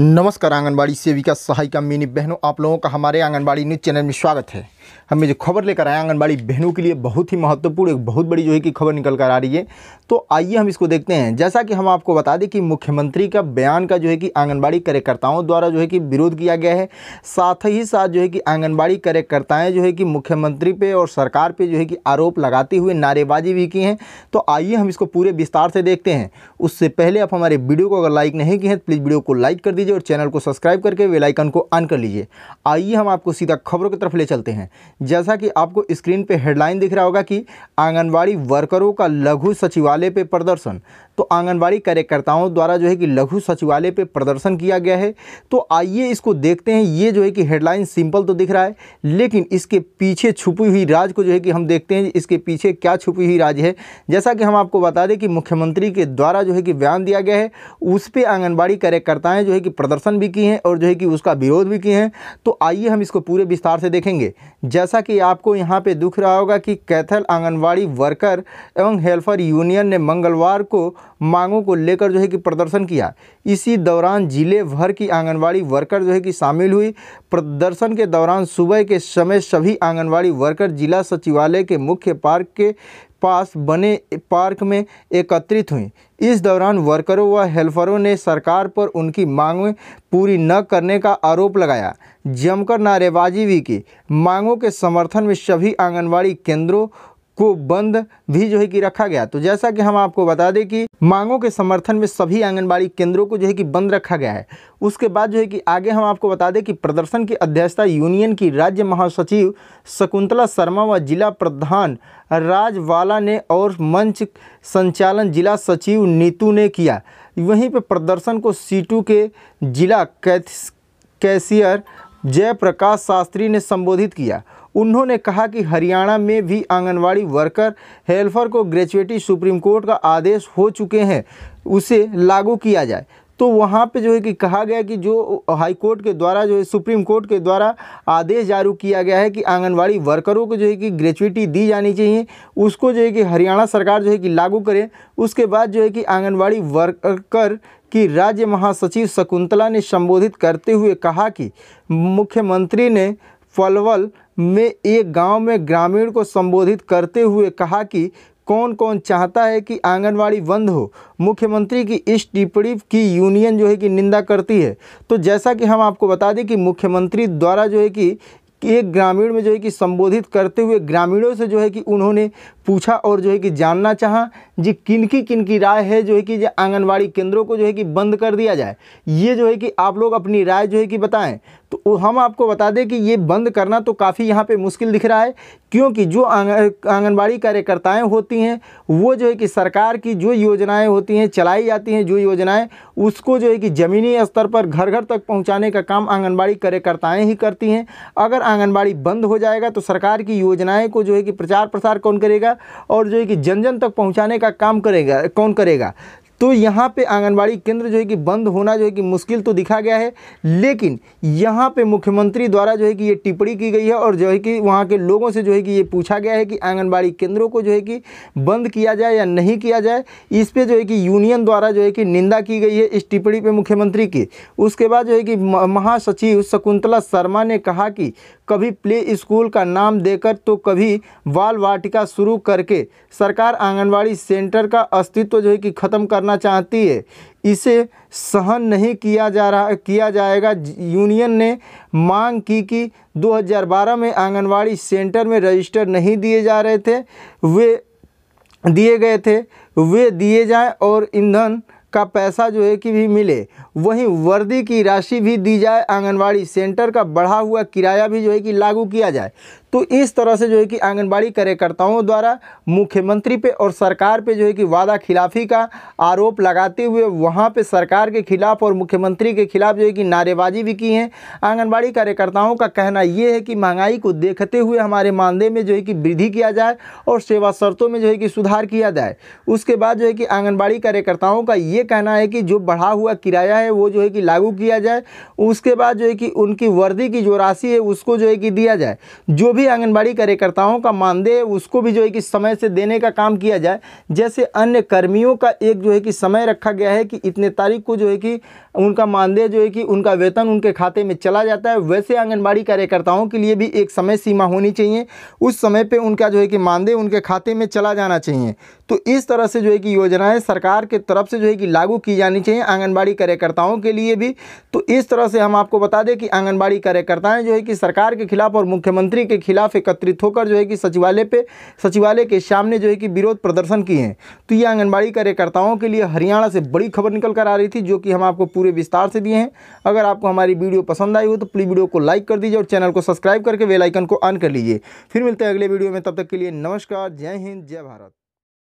नमस्कार आंगनबाड़ी सेविका सहायिका मिनी बहनों आप लोगों का हमारे आंगनबाड़ी न्यूज़ चैनल में स्वागत है हमें जो खबर लेकर आए आंगनबाड़ी बहनों के लिए बहुत ही महत्वपूर्ण एक बहुत बड़ी जो है कि खबर निकल कर आ रही है तो आइए हम इसको देखते हैं जैसा कि हम आपको बता दें कि मुख्यमंत्री का बयान का जो है कि आंगनबाड़ी कार्यकर्ताओं द्वारा जो है कि विरोध किया गया है साथ ही साथ जो है कि आंगनबाड़ी कार्यकर्ताएँ जो है कि मुख्यमंत्री पर और सरकार पर जो है कि आरोप लगाते हुए नारेबाजी भी की हैं तो आइए हम इसको पूरे विस्तार से देखते हैं उससे पहले आप हमारे वीडियो को अगर लाइक नहीं किए हैं तो प्लीज़ वीडियो को लाइक कर दीजिए लीजिए और चैनल को सब्सक्राइब करके वेलाइकन को ऑन कर लीजिए आइए हम आपको सीधा खबरों की तरफ ले चलते हैं जैसा कि आपको स्क्रीन पर हेडलाइन दिख रहा होगा कि आंगनबाड़ी वर्करों का लघु सचिवालय पर प्रदर्शन तो आंगनबाड़ी कार्यकर्ताओं द्वारा जो है कि लघु सचिवालय पे प्रदर्शन किया गया है तो आइए इसको देखते हैं ये जो है कि हेडलाइन सिंपल तो दिख रहा है लेकिन इसके पीछे छुपी हुई राज को जो है कि हम देखते हैं इसके पीछे क्या छुपी हुई राज है जैसा कि हम आपको बता दें कि मुख्यमंत्री के द्वारा जो है कि बयान दिया गया है उस पर आंगनबाड़ी कार्यकर्ताएँ जो है कि प्रदर्शन भी किए हैं और जो है कि उसका विरोध भी किए हैं तो आइए हम इसको पूरे विस्तार से देखेंगे जैसा कि आपको यहाँ पर दुख रहा होगा कि कैथल आंगनबाड़ी वर्कर एवं हेल्पर यूनियन ने मंगलवार को मांगों को लेकर जो है कि प्रदर्शन किया इसी दौरान जिले भर की आंगनबाड़ी वर्कर जो है कि शामिल हुई प्रदर्शन के दौरान सुबह के समय सभी आंगनबाड़ी वर्कर जिला सचिवालय के मुख्य पार्क के पास बने पार्क में एकत्रित हुई इस दौरान वर्करों व हेल्परों ने सरकार पर उनकी मांगें पूरी न करने का आरोप लगाया जमकर नारेबाजी भी की मांगों के समर्थन में सभी आंगनबाड़ी केंद्रों को बंद भी जो है कि रखा गया तो जैसा कि हम आपको बता दें कि मांगों के समर्थन में सभी आंगनबाड़ी केंद्रों को जो है कि बंद रखा गया है उसके बाद जो है कि आगे हम आपको बता दें कि प्रदर्शन की अध्यक्षता यूनियन की राज्य महासचिव शकुंतला शर्मा व जिला प्रधान राजवाला ने और मंच संचालन जिला सचिव नीतू ने किया वहीं पर प्रदर्शन को सीटू के जिला कैथ कैशियर जयप्रकाश शास्त्री ने संबोधित किया उन्होंने कहा कि हरियाणा में भी आंगनवाड़ी वर्कर हेल्पर को ग्रेचुएटी सुप्रीम कोर्ट का आदेश हो चुके हैं उसे लागू किया जाए तो वहाँ पे जो है कि कहा गया कि जो हाई कोर्ट के द्वारा जो है सुप्रीम कोर्ट के द्वारा आदेश जारी किया गया है कि आंगनवाड़ी वर्करों को जो है कि ग्रेचुटी दी जानी चाहिए उसको जो है कि हरियाणा सरकार जो है कि लागू करें उसके बाद जो है कि आंगनवाड़ी वर्कर की राज्य महासचिव शकुंतला ने संबोधित करते हुए कहा कि मुख्यमंत्री ने पलवल में एक गांव में ग्रामीण को संबोधित करते हुए कहा कि कौन कौन चाहता है कि आंगनवाड़ी बंद हो मुख्यमंत्री की इस टिप्पणी की यूनियन जो है कि निंदा करती है तो जैसा कि हम आपको बता दें कि मुख्यमंत्री द्वारा जो है कि कि एक ग्रामीण में जो है कि संबोधित करते हुए ग्रामीणों से जो है कि उन्होंने पूछा और जो है कि जानना चाहा जी किनकी किनकी राय है जो है कि आंगनवाड़ी केंद्रों को जो है कि बंद कर दिया जाए ये जो है कि आप लोग अपनी राय जो है कि बताएं तो हम आपको बता दें कि ये बंद करना तो काफ़ी यहाँ पे मुश्किल दिख रहा है क्योंकि जो आंगनबाड़ी कार्यकर्ताएं होती हैं वो जो है कि सरकार की जो योजनाएं होती हैं चलाई जाती हैं जो योजनाएं उसको जो है कि ज़मीनी स्तर पर घर घर तक पहुंचाने का काम आंगनबाड़ी कार्यकर्ताएं ही करती हैं अगर आंगनबाड़ी बंद हो जाएगा तो सरकार की योजनाएँ को जो है कि प्रचार प्रसार कौन करेगा और जो है कि जन जन तक पहुँचाने का काम करेगा कौन करेगा तो यहाँ पे आंगनबाड़ी केंद्र जो है कि बंद होना जो है कि मुश्किल तो दिखा गया है लेकिन यहाँ पे मुख्यमंत्री द्वारा जो है कि ये टिप्पणी की गई है और जो है कि वहाँ के लोगों से जो है कि ये पूछा गया है कि आंगनबाड़ी केंद्रों को जो है कि बंद किया जाए या नहीं किया जाए इस पर जो है कि यूनियन द्वारा जो है कि निंदा की गई है इस टिप्पणी पर मुख्यमंत्री की उसके बाद जो है कि महासचिव शकुंतला शर्मा ने कहा कि कभी प्ले स्कूल का नाम देकर तो कभी बाल वाटिका शुरू करके सरकार आंगनबाड़ी सेंटर का अस्तित्व जो है कि ख़त्म करना करना चाहती है इसे सहन नहीं किया जा रहा किया जाएगा यूनियन ने मांग की कि 2012 में आंगनवाड़ी सेंटर में रजिस्टर नहीं दिए जा रहे थे वे दिए गए थे वे दिए जाएं और ईंधन का पैसा जो है कि भी मिले वहीं वर्दी की राशि भी दी जाए आंगनवाड़ी सेंटर का बढ़ा हुआ किराया भी जो है कि लागू किया जाए तो इस तरह से जो है कि आंगनबाड़ी कार्यकर्ताओं द्वारा मुख्यमंत्री पे और सरकार पे जो है कि वादा खिलाफ़ी का आरोप लगाते हुए वहाँ पे सरकार के खिलाफ और मुख्यमंत्री के खिलाफ जो है कि नारेबाजी भी की है आंगनबाड़ी कार्यकर्ताओं का कहना ये है कि महंगाई को देखते हुए हमारे मानदेय में जो है कि वृद्धि किया जाए और सेवा शर्तों में जो है कि सुधार किया जाए उसके बाद जो है कि आंगनबाड़ी कार्यकर्ताओं का ये कहना है कि जो बढ़ा हुआ किराया है वो जो है कि लागू किया जाए उसके बाद जो है कि उनकी वर्दी की जो राशि है उसको जो है कि दिया जाए जो भी आंगनबाड़ी कार्यकर्ताओं का मानदेय उसको भी जो है कि समय से देने का काम किया जाए जैसे अन्य कर्मियों का एक जो है कि समय रखा गया है कि इतने तारीख को जो है कि उनका मानदेय जो है कि उनका वेतन उनके खाते में चला जाता है वैसे आंगनबाड़ी कार्यकर्ताओं के लिए भी एक समय सीमा होनी चाहिए उस समय पर उनका जो है कि मानदेय उनके खाते में चला जाना चाहिए तो इस तरह से जो है कि योजनाएँ सरकार के तरफ से जो है कि लागू की जानी चाहिए आंगनबाड़ी कार्यकर्ताओं के लिए भी तो इस तरह से हम आपको बता दें कि आंगनबाड़ी कार्यकर्ताएँ जो है कि सरकार के खिलाफ और मुख्यमंत्री के खिलाफ एकत्रित होकर जो है कि सचिवालय पे सचिवालय के सामने जो है कि विरोध प्रदर्शन किए हैं तो ये आंगनबाड़ी कार्यकर्ताओं के लिए हरियाणा से बड़ी खबर निकल कर आ रही थी जो कि हम आपको पूरे विस्तार से दिए हैं अगर आपको हमारी वीडियो पसंद आई हो तो प्लीज़ वीडियो को लाइक कर दीजिए और चैनल को सब्सक्राइब करके वेलाइकन को ऑन कर लीजिए फिर मिलते हैं अगले वीडियो में तब तक के लिए नमस्कार जय हिंद जय भारत